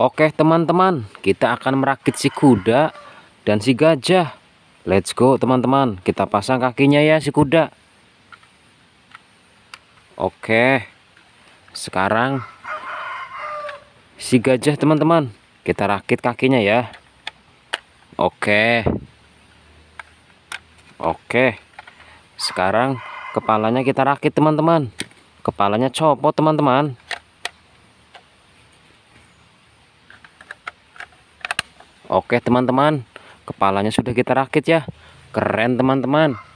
Oke teman-teman kita akan merakit si kuda dan si gajah Let's go teman-teman kita pasang kakinya ya si kuda Oke sekarang si gajah teman-teman kita rakit kakinya ya Oke Oke sekarang kepalanya kita rakit teman-teman kepalanya copot teman-teman Oke teman-teman, kepalanya sudah kita rakit ya. Keren teman-teman.